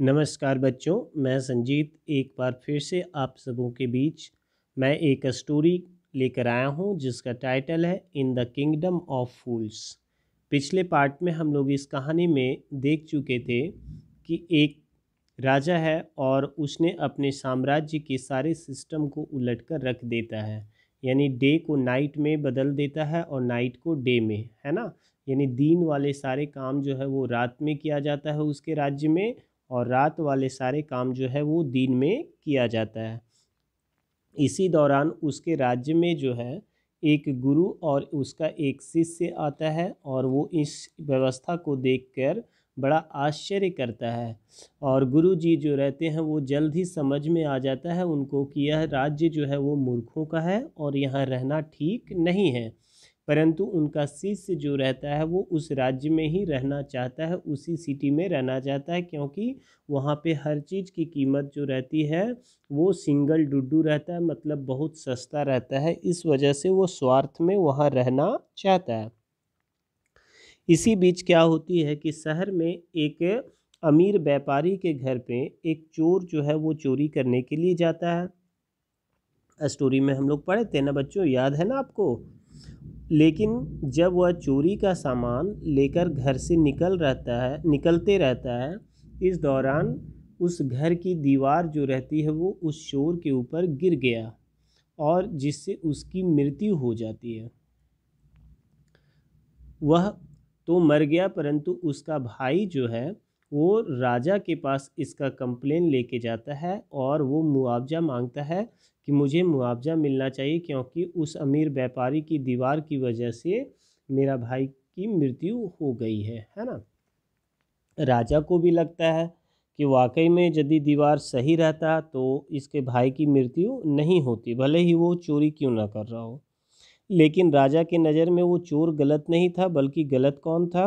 नमस्कार बच्चों मैं संजीत एक बार फिर से आप सबों के बीच मैं एक स्टोरी लेकर आया हूं जिसका टाइटल है In the Kingdom of Fools पिछले पार्ट में हम लोग इस कहानी में देख चुके थे कि एक राजा है और उसने अपने साम्राज्य के सारे सिस्टम को उलट कर रख देता है यानी डे को नाइट में बदल देता है और नाइट को डे में है ना यानी दिन वाले सारे काम जो है वो रात में किया जाता है उसके राज्य में और रात वाले सारे काम जो है वो दिन में किया जाता है इसी दौरान उसके राज्य में जो है एक गुरु और उसका एक शिष्य आता है और वो इस व्यवस्था को देखकर बड़ा आश्चर्य करता है और गुरु जी जो रहते हैं वो जल्द ही समझ में आ जाता है उनको कि यह राज्य जो है वो मूर्खों का है और यहाँ रहना ठीक नहीं है परंतु उनका शिष्य जो रहता है वो उस राज्य में ही रहना चाहता है उसी सिटी में रहना चाहता है क्योंकि वहाँ पे हर चीज़ की कीमत जो रहती है वो सिंगल डुड्डू रहता है मतलब बहुत सस्ता रहता है इस वजह से वो स्वार्थ में वहाँ रहना चाहता है इसी बीच क्या होती है कि शहर में एक अमीर व्यापारी के घर पे एक चोर जो है वो चोरी करने के लिए जाता है स्टोरी में हम लोग पढ़े थे ना बच्चों याद है ना आपको लेकिन जब वह चोरी का सामान लेकर घर से निकल रहता है निकलते रहता है इस दौरान उस घर की दीवार जो रहती है वो उस शोर के ऊपर गिर गया और जिससे उसकी मृत्यु हो जाती है वह तो मर गया परंतु उसका भाई जो है वो राजा के पास इसका कंप्लेन लेके जाता है और वो मुआवजा मांगता है कि मुझे मुआवजा मिलना चाहिए क्योंकि उस अमीर व्यापारी की दीवार की वजह से मेरा भाई की मृत्यु हो गई है है ना राजा को भी लगता है कि वाकई में यदि दीवार सही रहता तो इसके भाई की मृत्यु नहीं होती भले ही वो चोरी क्यों ना कर रहा हो लेकिन राजा के नज़र में वो चोर गलत नहीं था बल्कि गलत कौन था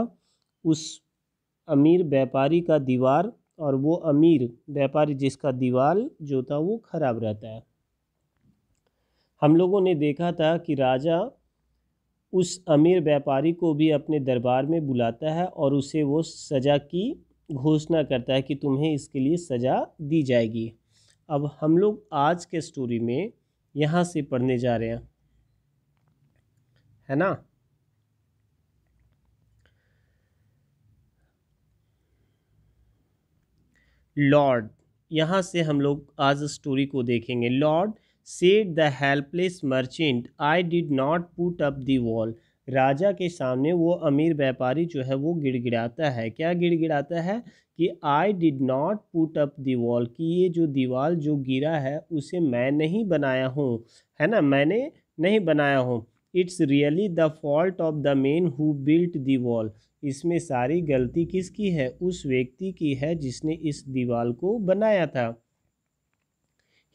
उस अमीर व्यापारी का दीवार और वो अमीर व्यापारी जिसका दीवार जो था वो खराब रहता है हम लोगों ने देखा था कि राजा उस अमीर व्यापारी को भी अपने दरबार में बुलाता है और उसे वो सज़ा की घोषणा करता है कि तुम्हें इसके लिए सज़ा दी जाएगी अब हम लोग आज के स्टोरी में यहाँ से पढ़ने जा रहे हैं है ना लॉर्ड यहाँ से हम लोग आज स्टोरी को देखेंगे lord said the helpless merchant I did not put up the wall राजा के सामने वो अमीर व्यापारी जो है वो गिड़गिड़ाता है क्या गिड़गिड़ाता है कि I did not put up the wall कि ये जो दीवार जो गिरा है उसे मैं नहीं बनाया हूँ है ना मैंने नहीं बनाया हूँ it's really the fault of the man who built the wall इसमें सारी गलती किसकी है उस व्यक्ति की है जिसने इस दीवार को बनाया था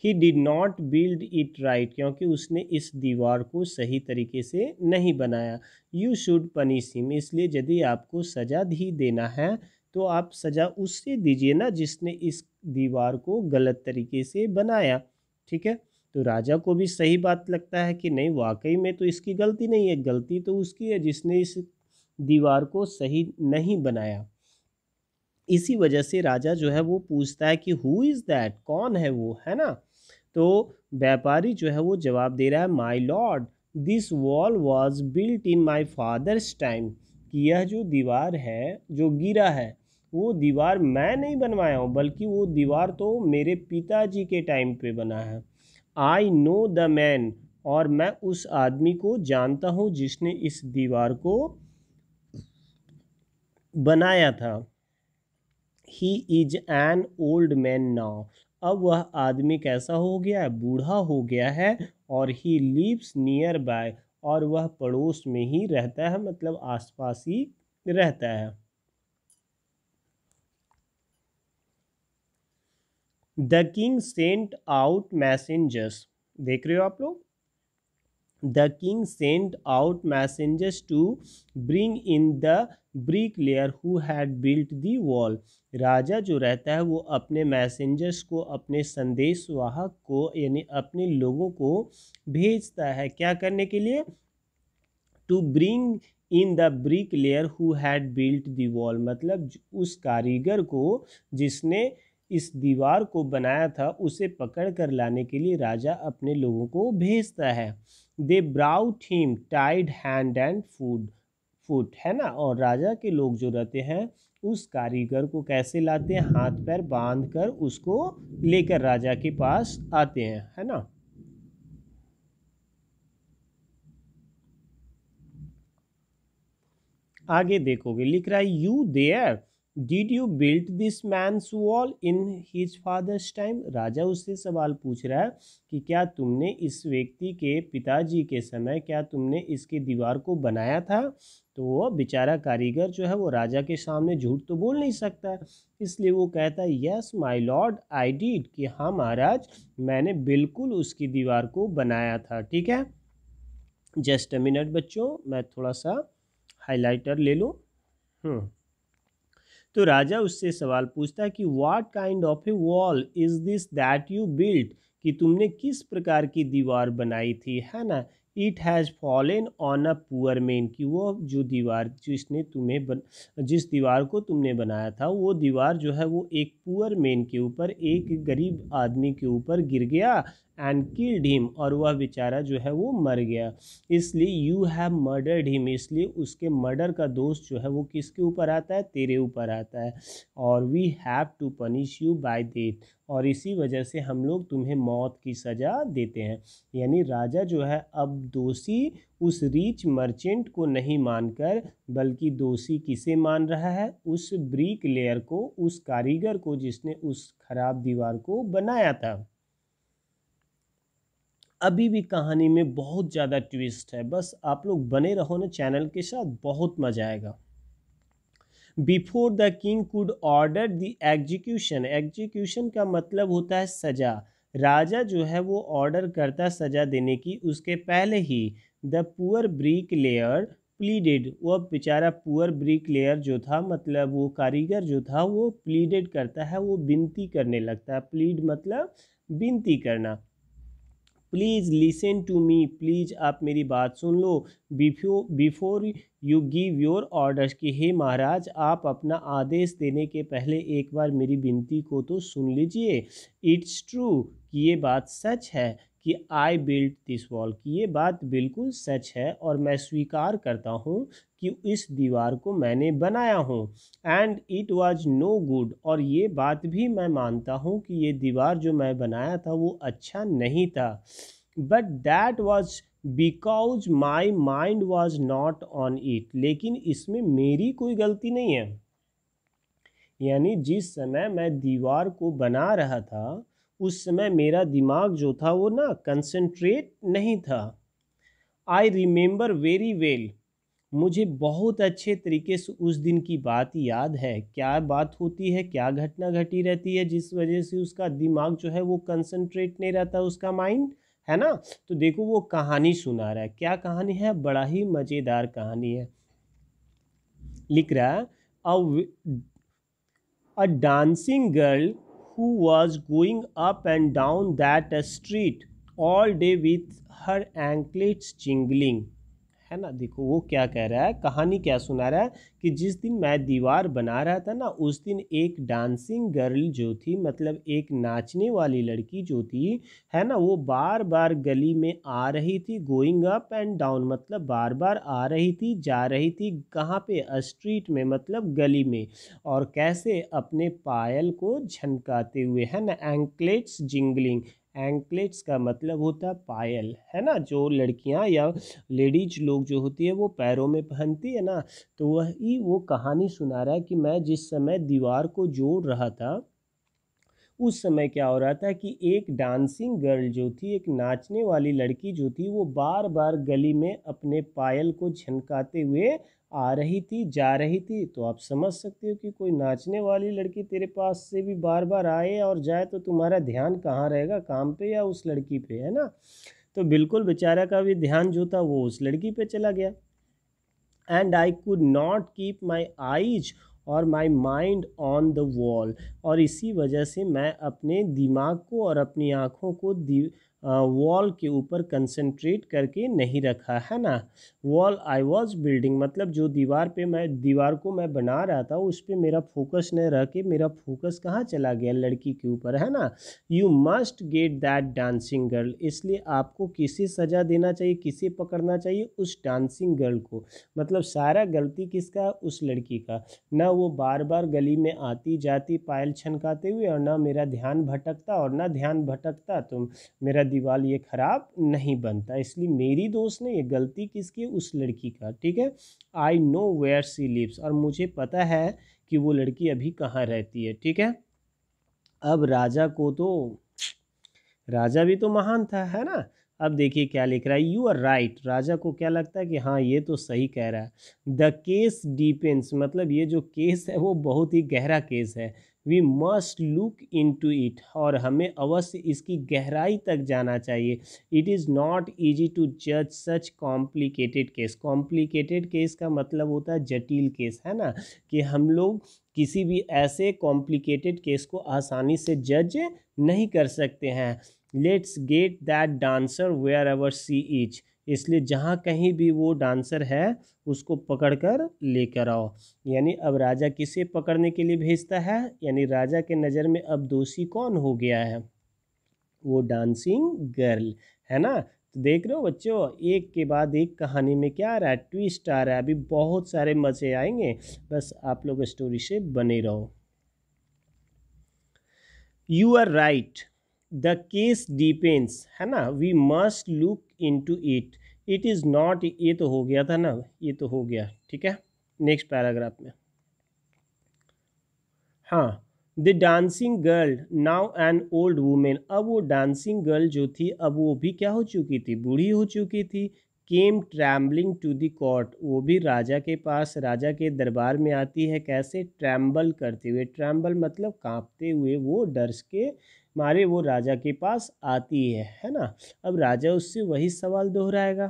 he did not build it right क्योंकि उसने इस दीवार को सही तरीके से नहीं बनाया यू शुड पनिश हिम इसलिए यदि आपको सज़ा ही देना है तो आप सज़ा उससे दीजिए ना जिसने इस दीवार को गलत तरीके से बनाया ठीक है तो राजा को भी सही बात लगता है कि नहीं वाकई में तो इसकी गलती नहीं है गलती तो उसकी है जिसने इस दीवार को सही नहीं बनाया इसी वजह से राजा जो है वो पूछता है कि हु इज़ दैट कौन है वो है ना तो व्यापारी जो है वो जवाब दे रहा है my lord this wall was built in my father's time कि यह जो दीवार है जो गिरा है वो दीवार मैं नहीं बनवाया हूँ बल्कि वो दीवार तो मेरे पिताजी के टाइम पे बना है आई नो द मैन और मैं उस आदमी को जानता हूँ जिसने इस दीवार को बनाया था he is an old man now अब वह आदमी कैसा हो गया है बूढ़ा हो गया है और ही लिव्स नियर बाय और वह पड़ोस में ही रहता है मतलब आसपास ही रहता है the king sent out messengers देख रहे हो आप लोग king sent out messengers to bring in the bricklayer who had built the wall राजा जो रहता है वो अपने मैसेंजर्स को अपने संदेश वाहक को यानी अपने लोगों को भेजता है क्या करने के लिए to bring in the bricklayer who had built the wall मतलब उस कारीगर को जिसने इस दीवार को बनाया था उसे पकड़ कर लाने के लिए राजा अपने लोगों को भेजता है they brought him tied hand and food foot है ना और राजा के लोग जो रहते हैं उस कारीगर को कैसे लाते हैं हाथ पैर बांध कर उसको लेकर राजा के पास आते हैं है ना आगे देखोगे लिख रहा है you there did you built this man's wall in his father's time राजा उससे सवाल पूछ रहा है कि क्या तुमने इस व्यक्ति के पिताजी के समय क्या तुमने इसके दीवार को बनाया था तो वो बेचारा कारीगर जो है वो राजा के सामने झूठ तो बोल नहीं सकता इसलिए वो कहता है yes my lord I did कि हाँ महाराज मैंने बिल्कुल उसकी दीवार को बनाया था ठीक है जस्ट अ मिनट बच्चों मैं थोड़ा सा हाईलाइटर ले लूँ हम्म तो राजा उससे सवाल पूछता है कि what kind of a wall is this that you built कि तुमने किस प्रकार की दीवार बनाई थी है ना it has fallen on a poor man कि वो जो दीवार जिसने तुम्हें बन जिस दीवार को तुमने बनाया था वो दीवार जो है वो एक पुअर मेन के ऊपर एक गरीब आदमी के ऊपर गिर गया एंड किल्ड हिम और वह बेचारा जो है वो मर गया इसलिए यू हैव मर्डर्ड हिम इसलिए उसके मर्डर का दोष जो है वो किसके ऊपर आता है तेरे ऊपर आता है और we have to punish you by death और इसी वजह से हम लोग तुम्हें मौत की सज़ा देते हैं यानी राजा जो है अब दोषी उस रीच मर्चेंट को नहीं मानकर बल्कि दोषी किसे मान रहा है उस ब्रिक लेयर को उस कारीगर को जिसने उस खराब दीवार को बनाया था अभी भी कहानी में बहुत ज़्यादा ट्विस्ट है बस आप लोग बने रहो ना चैनल के साथ बहुत मज़ा आएगा before the king could order the execution execution का मतलब होता है सजा राजा जो है वो ऑर्डर करता सज़ा देने की उसके पहले ही the poor bricklayer pleaded वह बेचारा पुअर ब्रिक लेयर जो था मतलब वो कारीगर जो था वो प्लीडेड करता है वो विनती करने लगता है प्लीड मतलब विनती करना please listen to me please आप मेरी बात सुन लो before before you give your orders कि हे महाराज आप अपना आदेश देने के पहले एक बार मेरी विनती को तो सुन लीजिए इट्स ट्रू कि ये बात सच है कि आई बिल्ट दिस वॉल की ये बात बिल्कुल सच है और मैं स्वीकार करता हूँ कि इस दीवार को मैंने बनाया हूँ and it was no good और ये बात भी मैं मानता हूँ कि ये दीवार जो मैं बनाया था वो अच्छा नहीं था but that was because my mind was not on it लेकिन इसमें मेरी कोई गलती नहीं है यानी जिस समय मैं दीवार को बना रहा था उस समय मेरा दिमाग जो था वो ना कंसंट्रेट नहीं था आई रिमेंबर वेरी वेल मुझे बहुत अच्छे तरीके से उस दिन की बात याद है क्या बात होती है क्या घटना घटी रहती है जिस वजह से उसका दिमाग जो है वो कंसंट्रेट नहीं रहता उसका माइंड है ना तो देखो वो कहानी सुना रहा है क्या कहानी है बड़ा ही मज़ेदार कहानी है लिख रहा है a dancing girl who was going up and down that street all day with her anklets jingling. है ना देखो वो क्या कह रहा है कहानी क्या सुना रहा है कि जिस दिन मैं दीवार बना रहा था ना उस दिन एक डांसिंग गर्ल जो थी मतलब एक नाचने वाली लड़की जो थी है ना वो बार बार गली में आ रही थी गोइंग अप एंड डाउन मतलब बार बार आ रही थी जा रही थी कहाँ पे स्ट्रीट में मतलब गली में और कैसे अपने पायल को झनकाते हुए है ना एंकलेट्स जिंगलिंग एंकलेट्स का मतलब होता है पायल है ना जो लड़कियां या लेडीज लोग जो होती है वो पैरों में पहनती है ना तो वही वो कहानी सुना रहा है कि मैं जिस समय दीवार को जोड़ रहा था उस समय क्या हो रहा था कि एक डांसिंग गर्ल जो थी एक नाचने वाली लड़की जो थी वो बार बार गली में अपने पायल को झनकाते हुए आ रही थी जा रही थी तो आप समझ सकते हो कि कोई नाचने वाली लड़की तेरे पास से भी बार बार आए और जाए तो तुम्हारा ध्यान कहाँ रहेगा काम पे या उस लड़की पे है ना तो बिल्कुल बेचारा का भी ध्यान जो था वो उस लड़की पे चला गया and I could not keep my eyes or my mind on the wall और इसी वजह से मैं अपने दिमाग को और अपनी आँखों को वॉल के ऊपर कंसंट्रेट करके नहीं रखा है ना वॉल आई वाज बिल्डिंग मतलब जो दीवार पे मैं दीवार को मैं बना रहा था उस पर मेरा फोकस नहीं रह के मेरा फोकस कहाँ चला गया लड़की के ऊपर है ना you must get that dancing girl इसलिए आपको किसे सज़ा देना चाहिए किसे पकड़ना चाहिए उस डांसिंग गर्ल को मतलब सारा गलती किसका उस लड़की का ना वो बार बार गली में आती जाती पायल छनकाते हुए और ना मेरा ध्यान भटकता और ना ध्यान भटकता तुम मेरा दीवार ये ख़राब नहीं बनता इसलिए मेरी दोस्त ने ये गलती किसकी उस लड़की का ठीक है I know where she lives और मुझे पता है कि वो लड़की अभी कहाँ रहती है ठीक है अब राजा को तो राजा भी तो महान था है ना अब देखिए क्या लिख रहा है यू आर राइट राजा को क्या लगता है कि हाँ ये तो सही कह रहा है द केस डिपेंस मतलब ये जो केस है वो बहुत ही गहरा केस है we must look into it और हमें अवश्य इसकी गहराई तक जाना चाहिए it is not easy to जज such complicated case complicated case का मतलब होता है जटिल केस है ना कि हम लोग किसी भी ऐसे कॉम्प्लिकेटेड केस को आसानी से जज नहीं कर सकते हैं let's get that dancer wherever she is इसलिए जहाँ कहीं भी वो डांसर है उसको पकड़कर लेकर आओ यानी अब राजा किसे पकड़ने के लिए भेजता है यानी राजा के नज़र में अब दोषी कौन हो गया है वो डांसिंग गर्ल है ना तो देख रहे हो बच्चों एक के बाद एक कहानी में क्या आ रहा है ट्विस्ट आ रहा है अभी बहुत सारे मज़े आएंगे बस आप लोग स्टोरी से बने रहो you are right the case depends है ना we must look into it it is not ये तो हो गया था ना ये तो हो गया ठीक है नेक्स्ट पैराग्राफ में हाँ the dancing girl now an old woman अब वो डांसिंग गर्ल जो थी अब वो भी क्या हो चुकी थी बूढ़ी हो चुकी थी came trembling to the court वो भी राजा के पास राजा के दरबार में आती है कैसे ट्रैम्बल करते हुए ट्रैम्बल मतलब कांपते हुए वो डर के मारे वो राजा के पास आती है है ना अब राजा उससे वही सवाल दोहराएगा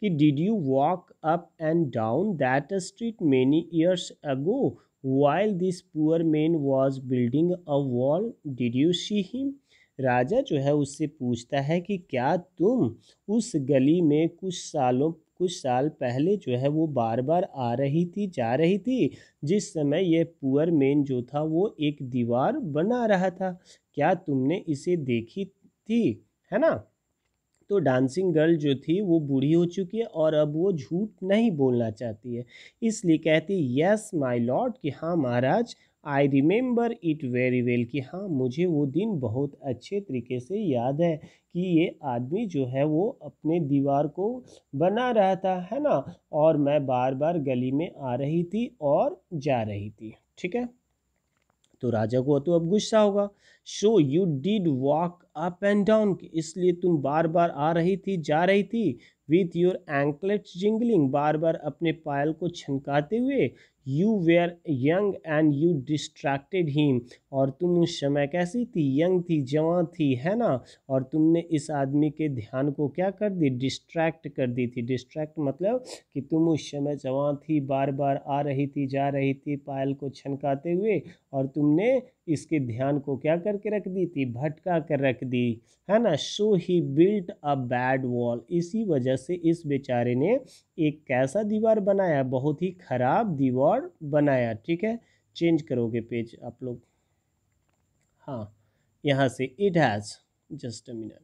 कि did you walk up and down that street many years ago while this poor man was building a wall did you see him राजा जो है उससे पूछता है कि क्या तुम उस गली में कुछ सालों कुछ साल पहले जो है वो बार बार आ रही थी जा रही थी जिस समय यह पुअर मैन जो था वो एक दीवार बना रहा था क्या तुमने इसे देखी थी है ना तो डांसिंग गर्ल जो थी वो बूढ़ी हो चुकी है और अब वो झूठ नहीं बोलना चाहती है इसलिए कहती यस माई लॉर्ड कि हाँ महाराज I remember it very well कि हाँ मुझे वो दिन बहुत अच्छे तरीके से याद है कि ये आदमी जो है वो अपने दीवार को बना रहा था है ना और मैं बार बार गली में आ रही थी और जा रही थी ठीक है तो राजा को तो अब गुस्सा होगा so you did walk up and down इसलिए तुम बार बार आ रही थी जा रही थी विथ योर एंकलेट्स जिंगलिंग बार बार अपने पायल को छनकाते हुए you were young and you distracted him और तुम उस समय कैसी थी यंग थी जवा थी है ना और तुमने इस आदमी के ध्यान को क्या कर दी डिस्ट्रैक्ट कर दी थी डिस्ट्रैक्ट मतलब कि तुम उस समय जवा थी बार बार आ रही थी जा रही थी पायल को छनकाते हुए और तुमने इसके ध्यान को क्या करके रख दी थी भटका कर रख दी है ना so he built a bad wall इसी वजह से इस बेचारे ने एक कैसा दीवार बनाया बहुत ही ख़राब दीवार बनाया ठीक है चेंज करोगे पेज आप लोग हाँ यहाँ से it has just a minute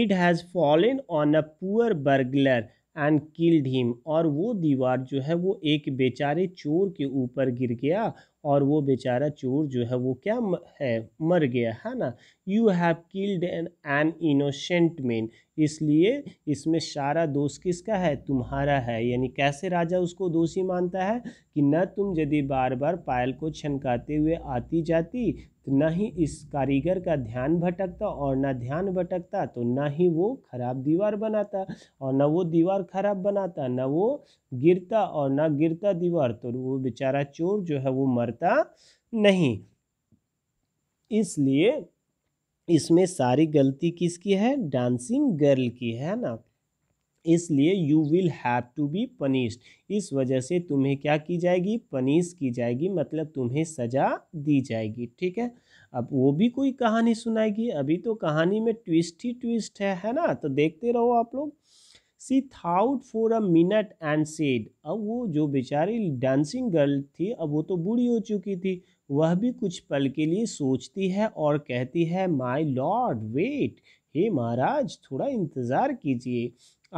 it has fallen on a poor burglar and killed him और वो दीवार जो है वो एक बेचारे चोर के ऊपर गिर गया और वो बेचारा चोर जो है वो क्या है मर गया है ना you have killed an an innocent man इसलिए इसमें सारा दोष किसका है तुम्हारा है यानी कैसे राजा उसको दोषी मानता है कि न तुम यदि बार बार पायल को छनकाते हुए आती जाती तो ना ही इस कारीगर का ध्यान भटकता और ना ध्यान भटकता तो ना ही वो खराब दीवार बनाता और ना वो दीवार खराब बनाता ना वो गिरता और ना गिरता दीवार तो वो बेचारा चोर जो है वो मरता नहीं इसलिए इसमें सारी गलती किसकी है डांसिंग गर्ल की है ना इसलिए you will have to be punished इस वजह से तुम्हें क्या की जाएगी पनिश की जाएगी मतलब तुम्हें सज़ा दी जाएगी ठीक है अब वो भी कोई कहानी सुनाएगी अभी तो कहानी में ट्विस्ट ही ट्विस्ट है है ना तो देखते रहो आप लोग she thought for a minute and said अब वो जो बेचारी डांसिंग गर्ल थी अब वो तो बूढ़ी हो चुकी थी वह भी कुछ पल के लिए सोचती है और कहती है माई लॉर्ड वेट हे महाराज थोड़ा इंतज़ार कीजिए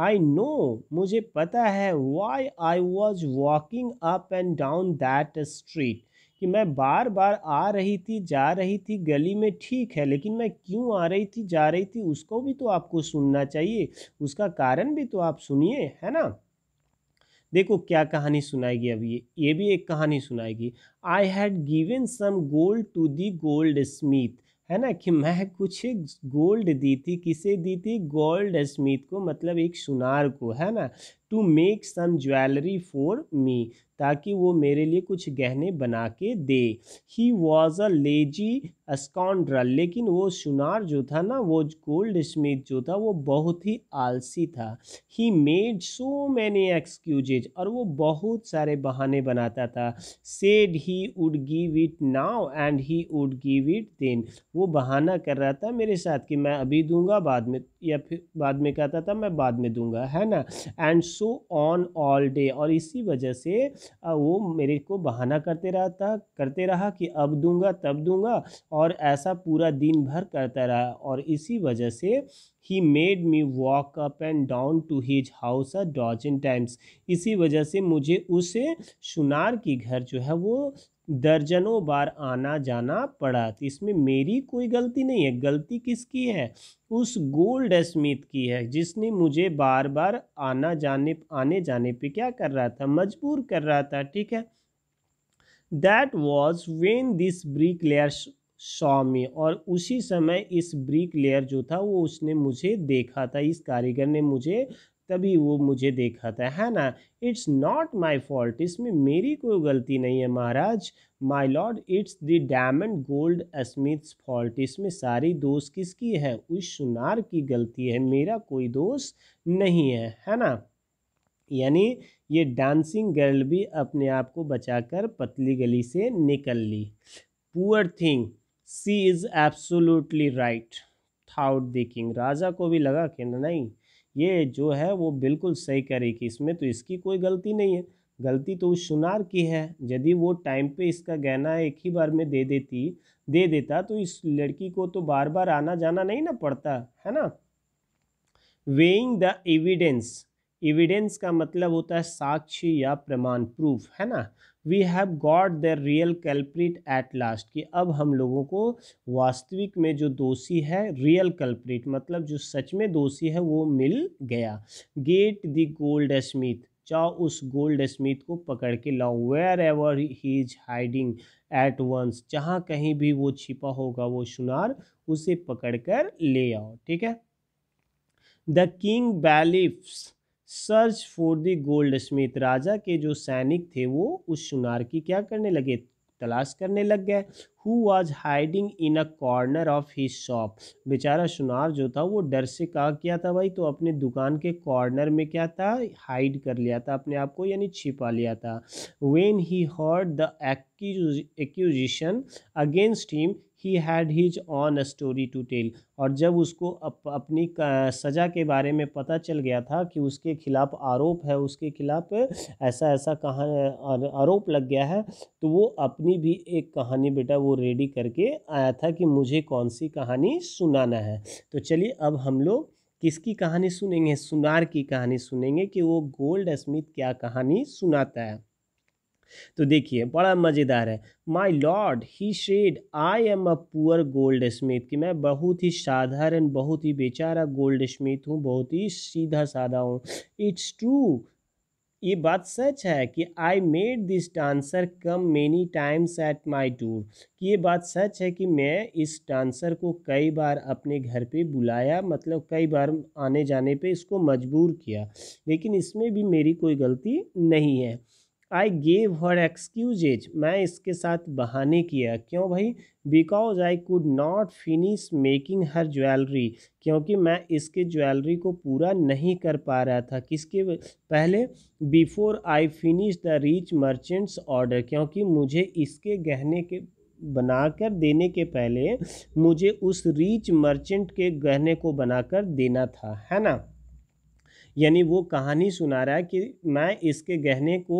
आई नो मुझे पता है why I was walking up and down that street कि मैं बार बार आ रही थी जा रही थी गली में ठीक है लेकिन मैं क्यों आ रही थी जा रही थी उसको भी तो आपको सुनना चाहिए उसका कारण भी तो आप सुनिए है ना देखो क्या कहानी सुनाएगी अभी ये ये भी एक कहानी सुनाएगी I had given some gold to the goldsmith है ना कि मैं कुछ गोल्ड दी थी किसे दी थी गोल्ड स्मिथ को मतलब एक सुनार को है ना to make some jewellery for me ताकि वो मेरे लिए कुछ गहने बना के दे ही वॉज अ लेजी अस्कॉन्ड्रल लेकिन वो सुनार जो था ना वो गोल्ड स्मिथ जो था वो बहुत ही आलसी था he made so many excuses और वो बहुत सारे बहाने बनाता था said he would give it now and he would give it then वो बहाना कर रहा था मेरे साथ कि मैं अभी दूंगा बाद में या फिर बाद में कहता था मैं बाद में दूंगा है ना and so so on all day और इसी वजह से वो मेरे को बहाना करते रहता करते रहा कि अब दूंगा तब दूंगा और ऐसा पूरा दिन भर करता रहा और इसी वजह से he made me walk up and down to his house a dozen times इसी वजह से मुझे उस सुनार की घर जो है वो दर्जनों बार आना जाना पड़ा तो इसमें मेरी कोई गलती नहीं है गलती किसकी है उस गोल्ड स्मिथ की है जिसने मुझे बार बार आना जाने आने जाने पे क्या कर रहा था मजबूर कर रहा था ठीक है that was when this bricklayer saw और उसी समय इस ब्रिक लेयर जो था वो उसने मुझे देखा था इस कारीगर ने मुझे तभी वो मुझे देखा था है ना इट्स नॉट माई फॉल्ट इसमें मेरी कोई गलती नहीं है महाराज my lord it's the diamond goldsmith's fault इसमें सारी दोष किसकी है उस सुनार की गलती है मेरा कोई दोष नहीं है है ना यानी ये डांसिंग गर्ल भी अपने आप को बचाकर पतली गली से निकल ली poor thing she is absolutely right thought king राजा को भी लगा कि नहीं ये जो है वो बिल्कुल सही कह रही कि इसमें तो इसकी कोई गलती नहीं है गलती तो उस सुनार की है यदि वो टाइम पे इसका गहना एक ही बार में दे देती दे देता तो इस लड़की को तो बार बार आना जाना नहीं ना पड़ता है ना वेइंग द एविडेंस एविडेंस का मतलब होता है साक्षी या प्रमाण प्रूफ है ना we have got the real culprit at last कि अब हम लोगों को वास्तविक में जो दोषी है रियल कल्प्रिट मतलब जो सच में दोषी है वो मिल गया गेट द गोल्ड स्मिथ जाओ उस गोल्ड स्मिथ को पकड़ के लाओ wherever he is hiding at once जहाँ कहीं भी वो छिपा होगा वो सुनार उसे पकड़ कर ले आओ ठीक है the king bailiffs search for the goldsmith राजा के जो सैनिक थे वो उस सुनार की क्या करने लगे तलाश करने लग गए who was hiding in a corner of his shop बेचारा सुनार जो था वो डर से कहा किया था भाई तो अपने दुकान के कॉर्नर में क्या था हाइड कर लिया था अपने आप को यानी छिपा लिया था when he heard the accusation against him he had his own story to tell और जब उसको अप, अपनी सज़ा के बारे में पता चल गया था कि उसके खिलाफ आरोप है उसके खिलाफ ऐसा ऐसा कहा आरोप लग गया है तो वो अपनी भी एक कहानी बेटा वो रेडी करके आया था कि मुझे कौन सी कहानी सुनाना है तो चलिए अब हम लोग किसकी कहानी सुनेंगे सुनार की कहानी सुनेंगे कि वो गोल्ड स्मिथ क्या कहानी सुनाता है तो देखिए बड़ा मज़ेदार है my lord he said I am a poor goldsmith कि मैं बहुत ही साधारण बहुत ही बेचारा गोल्ड स्मिथ हूँ बहुत ही सीधा साधा हूँ इट्स ट्रू ये बात सच है कि I made this dancer come many times at my door कि ये बात सच है कि मैं इस डांसर को कई बार अपने घर पे बुलाया मतलब कई बार आने जाने पे इसको मजबूर किया लेकिन इसमें भी मेरी कोई गलती नहीं है आई गेव हर एक्सक्यूजेज मैं इसके साथ बहाने किया क्यों भाई because I could not finish making her jewellery क्योंकि मैं इसके ज्वेलरी को पूरा नहीं कर पा रहा था किसके पहले before I finish the rich merchant's order क्योंकि मुझे इसके गहने के बनाकर देने के पहले मुझे उस रीच मर्चेंट के गहने को बनाकर देना था है ना यानी वो कहानी सुना रहा है कि मैं इसके गहने को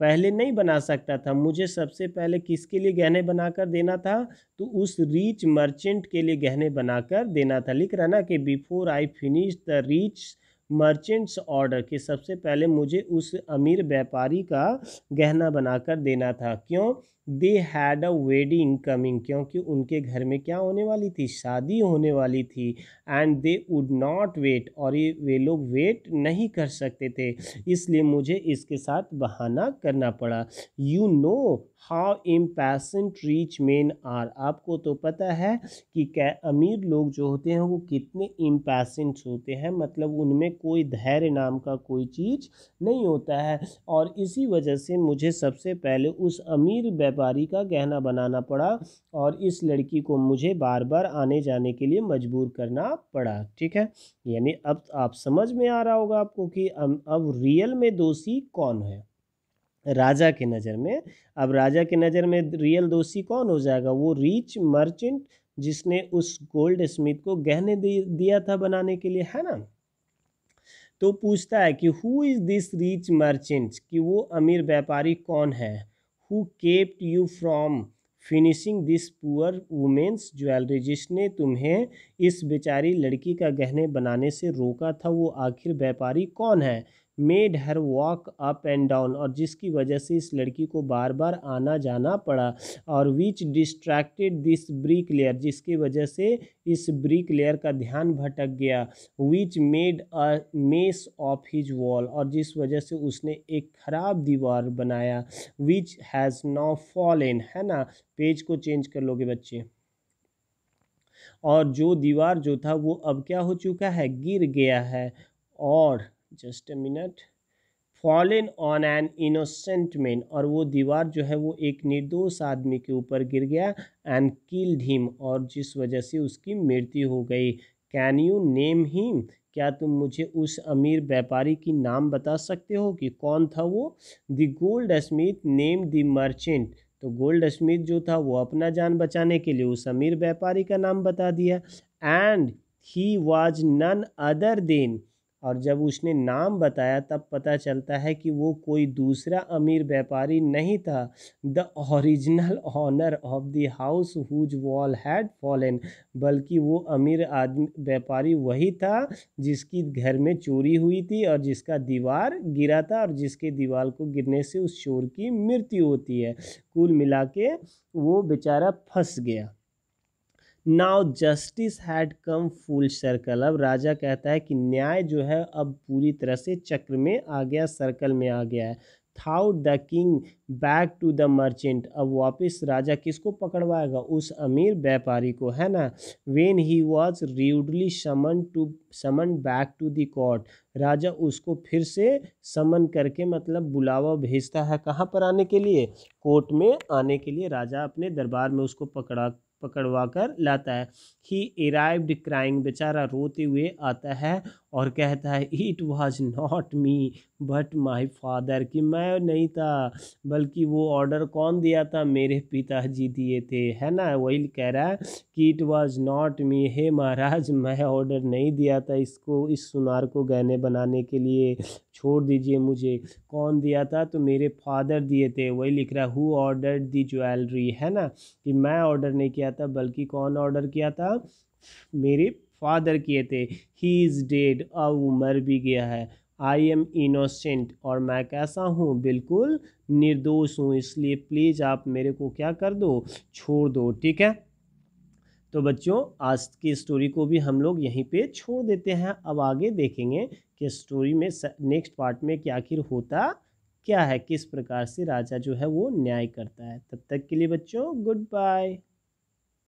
पहले नहीं बना सकता था मुझे सबसे पहले किसके लिए गहने बनाकर देना था तो उस रीच मर्चेंट के लिए गहने बनाकर देना था लिख रहा ना कि before I finish the rich merchant's order कि सबसे पहले मुझे उस अमीर व्यापारी का गहना बनाकर देना था क्यों they had a wedding coming क्योंकि उनके घर में क्या होने वाली थी शादी होने वाली थी and they would not wait और ये वे लोग वेट नहीं कर सकते थे इसलिए मुझे इसके साथ बहाना करना पड़ा you know how impatient rich men are आपको तो पता है कि क्या अमीर लोग जो होते हैं वो कितने इम्पैसेंट होते हैं मतलब उनमें कोई धैर्य नाम का कोई चीज़ नहीं होता है और इसी वजह से मुझे सबसे पहले उस अमीर बारी का गहना बनाना पड़ा और इस लड़की को मुझे बार बार आने जाने के लिए मजबूर करना पड़ा ठीक है यानी अब आप समझ में आ रहा होगा आपको कि अब अब रियल में दोषी कौन है राजा के नज़र में अब राजा के नज़र में रियल दोषी कौन हो जाएगा वो रिच मर्चेंट जिसने उस गोल्ड स्मिथ को गहने दिया था बनाने के लिए है ना तो पूछता है कि who is this rich merchant कि वो अमीर व्यापारी कौन है who kept you from finishing this poor woman's jewellery जिसने तुम्हें इस बेचारी लड़की का गहने बनाने से रोका था वो आखिर व्यापारी कौन है made her walk up and down और जिसकी वजह से इस लड़की को बार बार आना जाना पड़ा और which distracted this bricklayer जिसकी वजह से इस ब्रिक लेयर का ध्यान भटक गया which made a mess of his wall और जिस वजह से उसने एक ख़राब दीवार बनाया विच हैज़ नाउ इन है ना पेज को चेंज कर लोगे बच्चे और जो दीवार जो था वो अब क्या हो चुका है गिर गया है और just a minute fallen on an innocent man और वो दीवार जो है वो एक निर्दोष आदमी के ऊपर गिर गया एंड किल्ड हिम और जिस वजह से उसकी मृत्यु हो गई कैन यू नेम हिम क्या तुम मुझे उस अमीर व्यापारी की नाम बता सकते हो कि कौन था वो the goldsmith named the merchant तो गोल्ड स्मिथ जो था वो अपना जान बचाने के लिए उस अमीर व्यापारी का नाम बता दिया and he was none other than और जब उसने नाम बताया तब पता चलता है कि वो कोई दूसरा अमीर व्यापारी नहीं था the original owner of the house whose wall had fallen बल्कि वो अमीर आदमी व्यापारी वही था जिसकी घर में चोरी हुई थी और जिसका दीवार गिरा था और जिसके दीवार को गिरने से उस चोर की मृत्यु होती है कुल मिला के वो बेचारा फंस गया now justice had come full circle अब राजा कहता है कि न्याय जो है अब पूरी तरह से चक्र में आ गया सर्कल में आ गया है thought the king back to the merchant अब वापस राजा किसको पकड़वाएगा उस अमीर व्यापारी को है ना when he was rudely summon to summon back to the court राजा उसको फिर से समन करके मतलब बुलावा भेजता है कहाँ पर आने के लिए कोर्ट में आने के लिए राजा अपने दरबार में उसको पकड़ा पकड़वा कर लाता है ही एराइव्ड क्राइंग बेचारा रोते हुए आता है और कहता है it was not me but my father कि मैं नहीं था बल्कि वो ऑर्डर कौन दिया था मेरे पिताजी दिए थे है ना वही कह रहा है कि इट वाज नॉट मी हे महाराज मैं ऑर्डर नहीं दिया था इसको इस सुनार को गहने बनाने के लिए छोड़ दीजिए मुझे कौन दिया था तो मेरे फादर दिए थे वही लिख रहा हु ऑर्डर दी ज्वेलरी है ना कि मैं ऑर्डर नहीं किया था बल्कि कौन ऑर्डर किया था मेरे फादर किए थे ही इज़ डेड अब वो मर भी गया है आई एम इनोसेंट और मैं कैसा हूँ बिल्कुल निर्दोष हूँ इसलिए प्लीज़ आप मेरे को क्या कर दो छोड़ दो ठीक है तो बच्चों आज की स्टोरी को भी हम लोग यहीं पे छोड़ देते हैं अब आगे देखेंगे कि स्टोरी में नेक्स्ट पार्ट में क्या आखिर होता क्या है किस प्रकार से राजा जो है वो न्याय करता है तब तक के लिए बच्चों गुड बाय